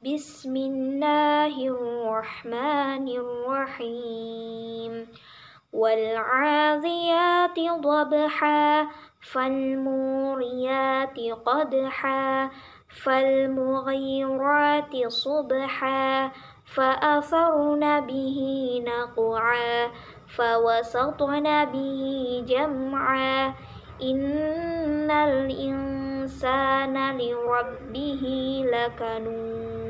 بسم الله الرحمن الرحيم والعاذيات ضبحا فالموريات قدحا فالمغيرات صبحا فأثرن به نقعا فوسطن به جمعا إن الإنسان لربه لكنون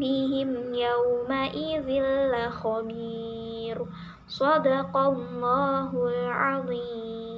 بهم يومئذ لخبير صدق الله العظيم